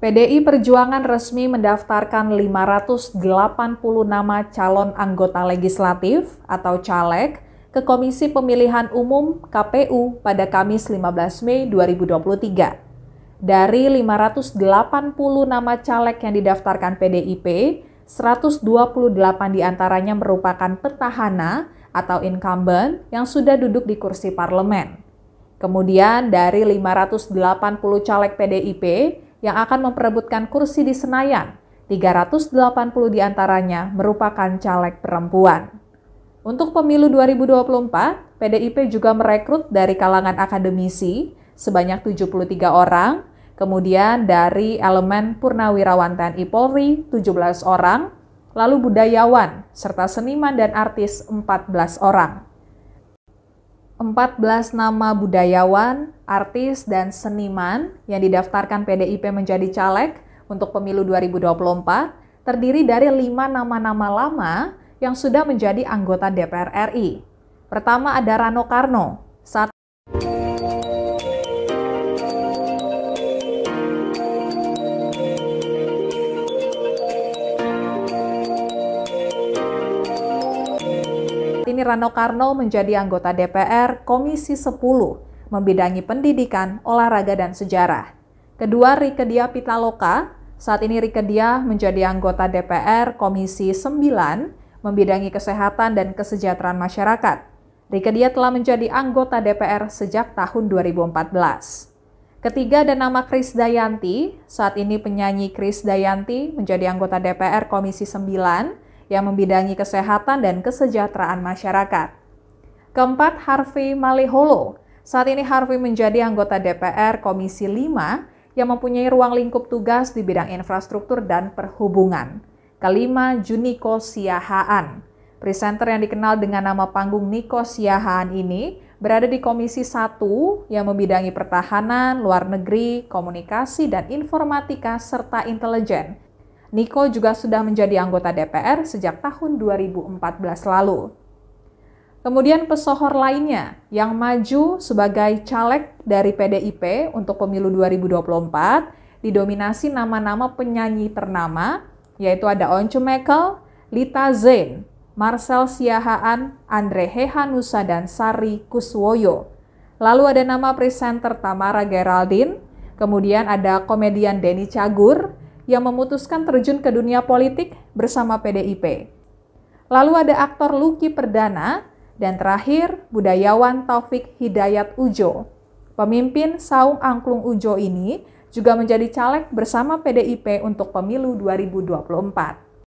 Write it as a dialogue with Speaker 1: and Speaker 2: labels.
Speaker 1: PDI Perjuangan resmi mendaftarkan 580 nama calon anggota legislatif atau caleg ke Komisi Pemilihan Umum KPU pada Kamis 15 Mei 2023. Dari 580 nama caleg yang didaftarkan PDIP, 128 diantaranya merupakan petahana atau incumbent yang sudah duduk di kursi parlemen. Kemudian dari 580 caleg PDIP, yang akan memperebutkan kursi di Senayan. 380 diantaranya merupakan caleg perempuan. Untuk pemilu 2024, PDIP juga merekrut dari kalangan akademisi sebanyak 73 orang, kemudian dari elemen Purnawirawan TNI Polri 17 orang, lalu budayawan serta seniman dan artis 14 orang. 14 nama budayawan, artis, dan seniman yang didaftarkan PDIP menjadi caleg untuk pemilu 2024 terdiri dari lima nama-nama lama yang sudah menjadi anggota DPR RI. Pertama ada Rano Karno, ini Rano Karno menjadi anggota DPR Komisi 10 membidangi pendidikan, olahraga, dan sejarah. Kedua, Rike Dia Pitaloka. Saat ini Rike menjadi anggota DPR Komisi 9 membidangi kesehatan dan kesejahteraan masyarakat. Rike telah menjadi anggota DPR sejak tahun 2014. Ketiga ada nama Kris Dayanti. Saat ini penyanyi Kris Dayanti menjadi anggota DPR Komisi 9 yang membidangi kesehatan dan kesejahteraan masyarakat. Keempat, Harvey Maleholo. Saat ini Harvey menjadi anggota DPR Komisi 5 yang mempunyai ruang lingkup tugas di bidang infrastruktur dan perhubungan. Kelima, Juniko Siahaan. Presenter yang dikenal dengan nama panggung Niko Siahaan ini berada di Komisi 1 yang membidangi pertahanan, luar negeri, komunikasi, dan informatika serta intelijen. Niko juga sudah menjadi anggota DPR sejak tahun 2014 lalu. Kemudian pesohor lainnya yang maju sebagai caleg dari PDIP untuk pemilu 2024 didominasi nama-nama penyanyi ternama, yaitu ada Once Mekel, Lita Zain, Marcel Siahaan, Andre Hehanusa, dan Sari Kuswoyo. Lalu ada nama presenter Tamara Geraldine, kemudian ada komedian Denny Cagur, yang memutuskan terjun ke dunia politik bersama PDIP. Lalu ada aktor Luki Perdana, dan terakhir budayawan Taufik Hidayat Ujo. Pemimpin Saung Angklung Ujo ini juga menjadi caleg bersama PDIP untuk pemilu 2024.